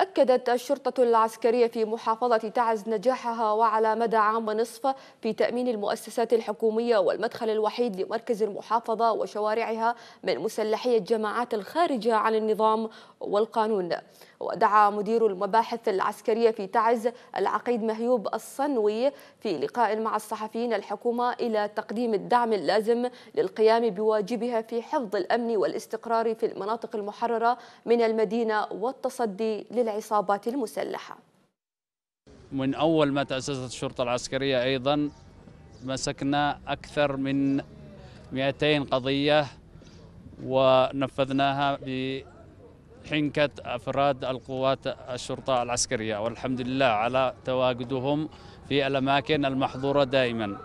أكدت الشرطة العسكرية في محافظة تعز نجاحها وعلى مدى عام ونصف في تأمين المؤسسات الحكومية والمدخل الوحيد لمركز المحافظة وشوارعها من مسلحي الجماعات الخارجة عن النظام والقانون ودعا مدير المباحث العسكرية في تعز العقيد مهيوب الصنوي في لقاء مع الصحفيين الحكومة إلى تقديم الدعم اللازم للقيام بواجبها في حفظ الأمن والاستقرار في المناطق المحررة من المدينة والتصدي لل العصابات المسلحة من أول ما تأسست الشرطة العسكرية أيضا مسكنا أكثر من 200 قضية ونفذناها بحنكة أفراد القوات الشرطة العسكرية والحمد لله على تواجدهم في الأماكن المحظورة دائما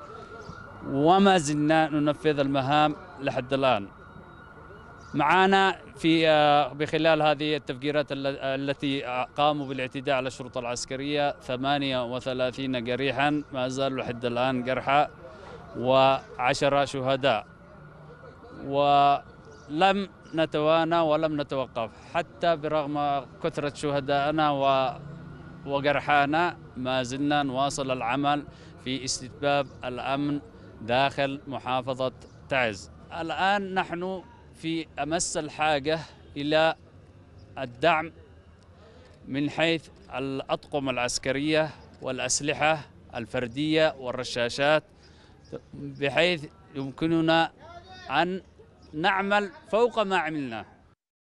وما زلنا ننفذ المهام لحد الآن معانا في آه، بخلال هذه التفجيرات التي قاموا بالاعتداء على الشرطة العسكرية 38 جريحا ما زالوا لحد الآن جرحى وعشرة شهداء ولم نتوانى ولم نتوقف حتى برغم كثرة شهدائنا و وجرحانا ما زلنا نواصل العمل في استتباب الأمن داخل محافظة تعز الآن نحن في أمس الحاجة إلى الدعم من حيث الأطقم العسكرية والأسلحة الفردية والرشاشات بحيث يمكننا أن نعمل فوق ما عملناه